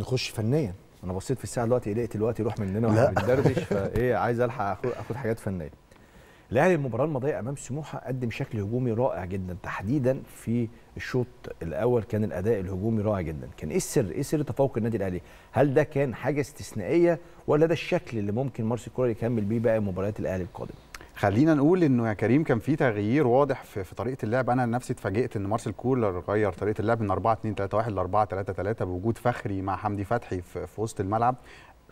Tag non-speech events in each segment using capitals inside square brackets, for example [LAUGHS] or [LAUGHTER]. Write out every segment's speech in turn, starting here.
نخش فنيا انا بصيت في الساعه دلوقتي لقيت الوقت يروح مننا واحنا بندردش فايه عايز الحق اخد حاجات فنيه الاهلي المباراه الماضيه امام سموحه قدم شكل هجومي رائع جدا تحديدا في الشوط الاول كان الاداء الهجومي رائع جدا كان ايه السر ايه سر تفوق النادي الاهلي هل ده كان حاجه استثنائيه ولا ده الشكل اللي ممكن مارسيل كولر يكمل بيه باقي مباريات الاهلي القادمه خلينا نقول انه يا كريم كان في تغيير واضح في, في طريقه اللعب انا نفسي اتفاجئت ان مارسيل كولر غير طريقه اللعب من 4 2 3 1 ل 4 3 3 بوجود فخري مع حمدي فتحي في, في وسط الملعب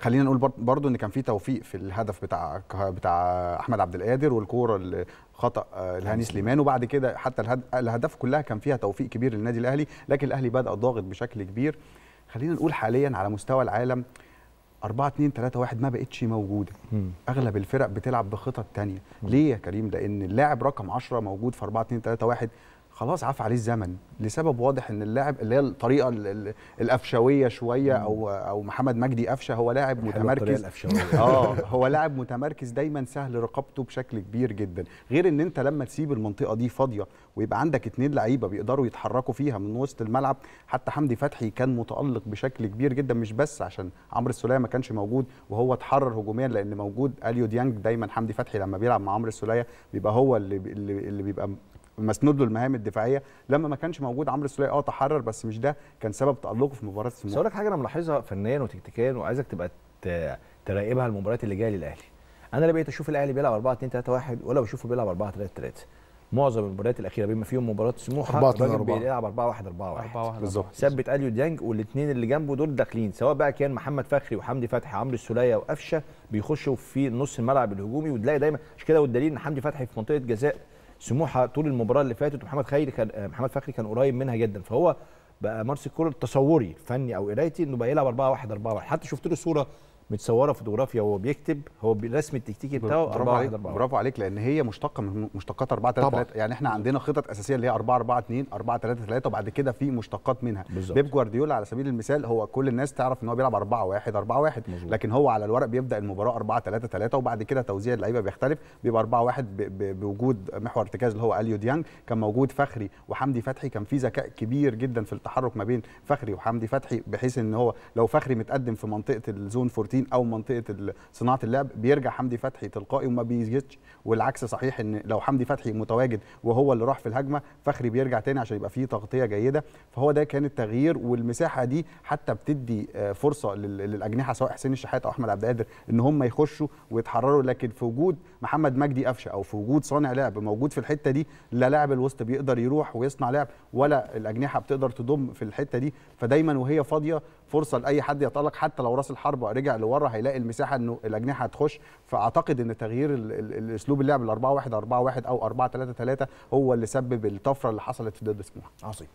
خلينا نقول برضو ان كان في توفيق في الهدف بتاع بتاع احمد عبد القادر والكوره اللي خطا آه، الهاني سليمان وبعد كده حتى الاهداف كلها كان فيها توفيق كبير للنادي الاهلي لكن الاهلي بدا ضاغط بشكل كبير خلينا نقول حاليا على مستوى العالم 4 2 3 1 ما بقتش موجوده مم. اغلب الفرق بتلعب بخطط تانية مم. ليه يا كريم لان اللاعب رقم 10 موجود في 4 2 3 1 خلاص عفى عليه الزمن لسبب واضح ان اللاعب اللي هي الطريقه القفشويه شويه او او محمد مجدي قفشه هو لاعب متمركز [LAUGHS] اه هو لاعب متمركز دايما سهل رقابته بشكل كبير جدا غير ان انت لما تسيب المنطقه دي فاضيه ويبقى عندك اثنين لعيبه بيقدروا يتحركوا فيها من وسط الملعب حتى حمدي فتحي كان متالق بشكل كبير جدا مش بس عشان عمرو السوليه ما كانش موجود وهو اتحرر هجوميا لان موجود اليو ديانج دايما حمدي فتحي لما بيلعب مع عمرو السوليه بيبقى هو اللي اللي بيبقى مسنود له المهام الدفاعيه لما ما كانش موجود عمرو السوليه اه تحرر بس مش ده كان سبب تالقه في مباراه سموحه. بس لك حاجه انا ملاحظها فنيا وتكتيكيا وعايزك تبقى تراقبها المباريات اللي جايه للاهلي. انا لا بقيت اشوف الاهلي بيلعب 4 2 3 1 ولا بشوفه بيلعب 4 3 3. معظم المباريات الاخيره بما فيهم مباراه سموحه الراجل بيلعب 4 1 4 1 4 1 بالظبط ثبت اليو ديانج والاثنين اللي جنبه دول داخلين سواء بقى كان محمد فخري وحمدي فتحي عمرو السوليه وقفشه بيخشوا في نص الملعب الهجومي وتلاقي دايما مش كده والدليل ان حمدي فتحي في منطقه جزاء سموحه طول المباراه اللي فاتت ومحمد خيري كان آه، محمد فخري كان قريب منها جدا فهو بقى مارسيل كولر تصوري فني او قرايتي انه بقى يلعب 4 1 4 1 حتى شفت له صوره متصوره فوتوغرافيا وهو بيكتب هو الرسم التكتيكي بتاعه 4 1 4 برافو عليك لان هي مشتقه من مشتقات 4 3 3 يعني احنا عندنا خطط اساسيه اللي هي 4 4 2 4 3 3 وبعد كده في مشتقات منها بالزبط. بيب جوارديولا على سبيل المثال هو كل الناس تعرف ان هو بيلعب 4 1 4 1 مزبط. لكن هو على الورق بيبدا المباراه 4 3 3 وبعد كده توزيع اللعيبه بيختلف بيبقى 4 1 بوجود محور ارتكاز اللي هو اليو ديانج كان موجود فخري وحمدي فتحي كان في ذكاء كبير جدا في التحرك ما بين فخري وحمدي فتحي بحيث ان هو لو فخري متقدم في منطقه الزون 14 التحسين او منطقه صناعه اللعب بيرجع حمدي فتحي تلقائي وما بيزيدش والعكس صحيح ان لو حمدي فتحي متواجد وهو اللي راح في الهجمه فخري بيرجع تاني عشان يبقى فيه تغطيه جيده فهو ده كان التغيير والمساحه دي حتى بتدي آه، فرصه للاجنحه سواء حسين الشحات او احمد عبد القادر ان هم يخشوا ويتحرروا لكن في وجود محمد مجدي قفشه او في وجود صانع لعب موجود في الحته دي لا لاعب الوسط بيقدر يروح ويصنع لعب ولا الاجنحه بتقدر تضم في الحته دي فدايما وهي فاضيه فرصه لاي حد يطلق حتى لو راس الحرب رجع لورا هيلاقي المساحه انه الاجنحه هتخش فاعتقد ان تغيير اسلوب اللعب ال 4 1 4 1 او 4 3 3 هو اللي سبب الطفره اللي حصلت في ضد سموحه عظيم